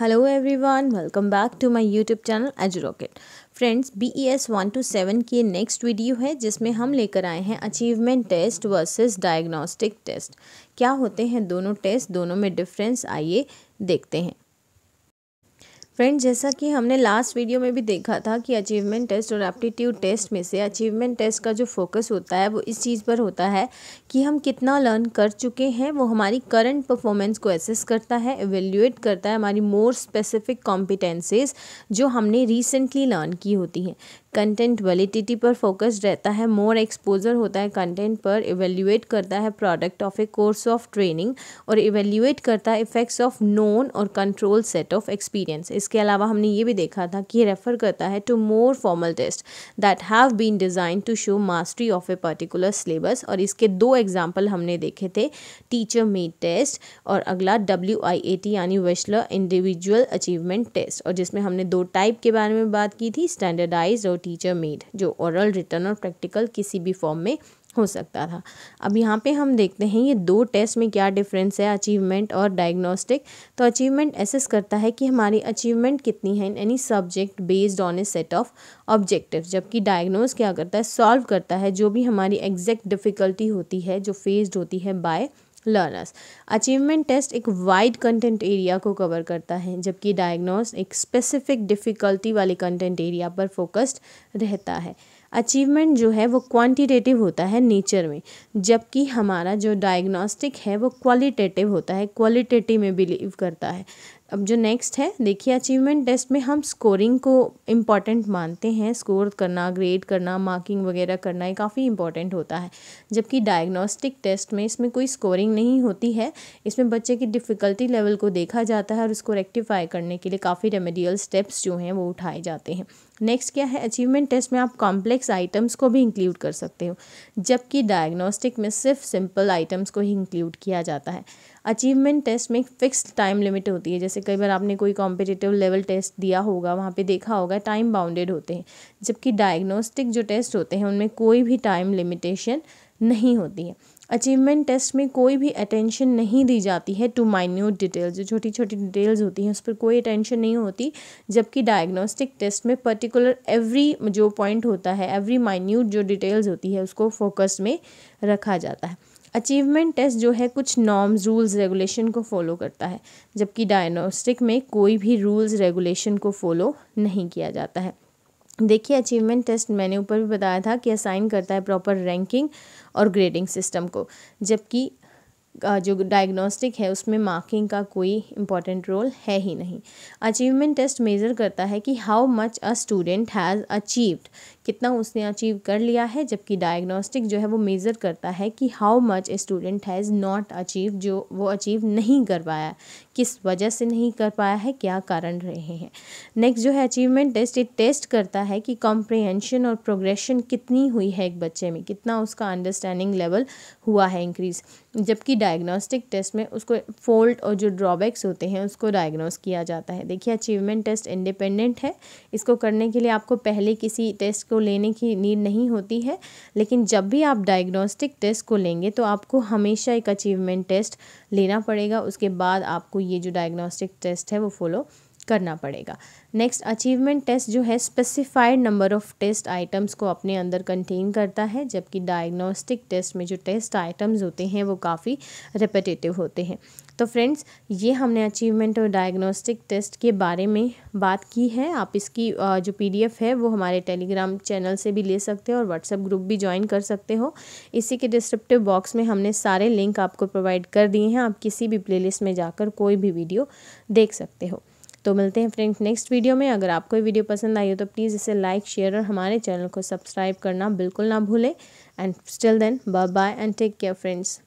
hello everyone welcome back to my YouTube channel Edge Rocket friends B E S one two seven की next video है जिसमें हम लेकर आए हैं achievement test versus diagnostic test क्या होते हैं दोनों टेस्ट दोनों में डिफरेंस आइए देखते हैं फ्रेंड जैसा कि हमने लास्ट वीडियो में भी देखा था कि अचीवमेंट टेस्ट और एप्टीट्यूड टेस्ट में से अचीवमेंट टेस्ट का जो फोकस होता है वो इस चीज़ पर होता है कि हम कितना लर्न कर चुके हैं वो हमारी करंट परफॉर्मेंस को एसेस करता है एवेल्यूएट करता है हमारी मोर स्पेसिफिक कॉम्पिटेंसीज जो हमने रिसेंटली लर्न की होती हैं कंटेंट वैलिडिटी पर फोकस रहता है मोर एक्सपोजर होता है कंटेंट पर इवेल्यूएट करता है product of a course of training और इवेल्यूएट करता है इफेक्ट्स ऑफ नोन और कंट्रोल सेट ऑफ एक्सपीरियंस इसके अलावा हमने ये भी देखा था कि रेफर करता है to more formal test that have been design to show mastery of a particular syllabus और इसके दो एग्जाम्पल हमने देखे थे टीचर मेड टेस्ट और अगला डब्ल्यू आई ए टी यानी वेस्लर इंडिविजुअल अचीवमेंट टेस्ट और जिसमें हमने दो टाइप के बारे में बात की थी स्टैंडर्डाइज और टीचर मेड जो ओरल रिटर्न और प्रैक्टिकल किसी भी फॉर्म में हो सकता था अब यहाँ पे हम देखते हैं ये दो टेस्ट में क्या डिफरेंस है अचीवमेंट और डायग्नोस्टिक तो अचीवमेंट एसेस करता है कि हमारी अचीवमेंट कितनी है in any subject based on a set of objective जबकि डायग्नोस क्या करता है सॉल्व करता है जो भी हमारी एग्जैक्ट डिफ़िकल्टी होती है जो फेस्ड होती है बाय लर्नर्स अचीवमेंट टेस्ट एक वाइड कंटेंट एरिया को कवर करता है जबकि डायग्नोस एक स्पेसिफिक डिफ़िकल्टी वाले कंटेंट एरिया पर फोकस्ड रहता है अचीवमेंट जो है वो क्वांटिटेटिव होता है नेचर में जबकि हमारा जो डायग्नोस्टिक है वो क्वालिटेटिव होता है क्वालिटेटिव में बिलीव करता है अब जो नेक्स्ट है देखिए अचीवमेंट टेस्ट में हम स्कोरिंग को इम्पॉर्टेंट मानते हैं स्कोर करना ग्रेड करना मार्किंग वगैरह करना ये काफ़ी इम्पॉर्टेंट होता है जबकि डायग्नोस्टिक टेस्ट में इसमें कोई स्कोरिंग नहीं होती है इसमें बच्चे की डिफ़िकल्टी लेवल को देखा जाता है और उसको रेक्टिफाई करने के लिए काफ़ी रेमेडियल स्टेप्स जो हैं वो उठाए जाते हैं नेक्स्ट क्या है अचीवमेंट टेस्ट में आप कॉम्प्लेक्स आइटम्स को भी इंक्लूड कर सकते हो जबकि डायग्नोस्टिक में सिर्फ सिंपल आइटम्स को ही इंक्लूड किया जाता है अचीवमेंट टेस्ट में एक फिक्स टाइम लिमिट होती है जैसे कई बार आपने कोई कॉम्पिटिटिव लेवल टेस्ट दिया होगा वहाँ पे देखा होगा टाइम बाउंडेड होते हैं जबकि डायग्नोस्टिक जो टेस्ट होते हैं उनमें कोई भी टाइम लिमिटेशन नहीं होती है अचीवमेंट टेस्ट में कोई भी अटेंशन नहीं दी जाती है टू माइन्यूट डिटेल्स जो छोटी छोटी डिटेल्स होती हैं उस पर कोई अटेंशन नहीं होती जबकि डायग्नोस्टिक टेस्ट में पर्टिकुलर एवरी जो पॉइंट होता है एवरी माइन्यूट जो डिटेल्स होती है उसको फोकस में रखा जाता है अचीवमेंट टेस्ट जो है कुछ नॉर्म्स रूल्स रेगुलेशन को फॉलो करता है जबकि डायग्नोस्टिक में कोई भी रूल्स रेगुलेशन को फॉलो नहीं किया जाता है देखिए अचीवमेंट टेस्ट मैंने ऊपर भी बताया था कि असाइन करता है प्रॉपर रैंकिंग और ग्रेडिंग सिस्टम को जबकि जो डायग्नोस्टिक है उसमें मार्किंग का कोई इम्पॉर्टेंट रोल है ही नहीं अचीवमेंट टेस्ट मेज़र करता है कि how much a student has achieved कितना उसने अचीव कर लिया है जबकि डायग्नोस्टिक जो है वो मेज़र करता है कि how much student has not achieve जो वो अचीव नहीं कर पाया किस वजह से नहीं कर पाया है क्या कारण रहे हैं नेक्स्ट जो है अचीवमेंट टेस्ट इट टेस्ट करता है कि कॉम्प्रिहेंशन और प्रोग्रेशन कितनी हुई है एक बच्चे में कितना उसका अंडरस्टैंडिंग लेवल हुआ है इंक्रीज़ जबकि डायग्नोस्टिक टेस्ट में उसको फोल्ट और जो ड्रॉबैक्स होते हैं उसको डायग्नोस किया जाता है देखिए अचीवमेंट टेस्ट इंडिपेंडेंट है इसको करने के लिए आपको पहले किसी टेस्ट को लेने की नीड नहीं होती है लेकिन जब भी आप डायग्नोस्टिक टेस्ट को लेंगे तो आपको हमेशा एक अचीवमेंट टेस्ट लेना पड़ेगा उसके बाद आपको ये जो डायग्नोस्टिक टेस्ट है वो फॉलो करना पड़ेगा नेक्स्ट अचीवमेंट टेस्ट जो है specified number of test items को अपने अंदर कंटेन करता है जबकि डायग्नोस्टिक टेस्ट में जो टेस्ट आइटम्स होते हैं वो काफ़ी रिपेटेटिव होते हैं तो फ्रेंड्स ये हमने अचीवमेंट और डायग्नोस्टिक टेस्ट के बारे में बात की है आप इसकी जो पीडीएफ है वो हमारे टेलीग्राम चैनल से भी ले सकते हो और व्हाट्सएप ग्रुप भी ज्वाइन कर सकते हो इसी के डिस्क्रिप्टिव बॉक्स में हमने सारे लिंक आपको प्रोवाइड कर दिए हैं आप किसी भी प्लेलिस्ट में जाकर कोई भी वीडियो देख सकते हो तो मिलते हैं फ्रेंड्स नेक्स्ट वीडियो में अगर आपको ये वीडियो पसंद आई हो तो प्लीज़ इसे लाइक शेयर और हमारे चैनल को सब्सक्राइब करना बिल्कुल ना भूलें and still then bye bye and take care friends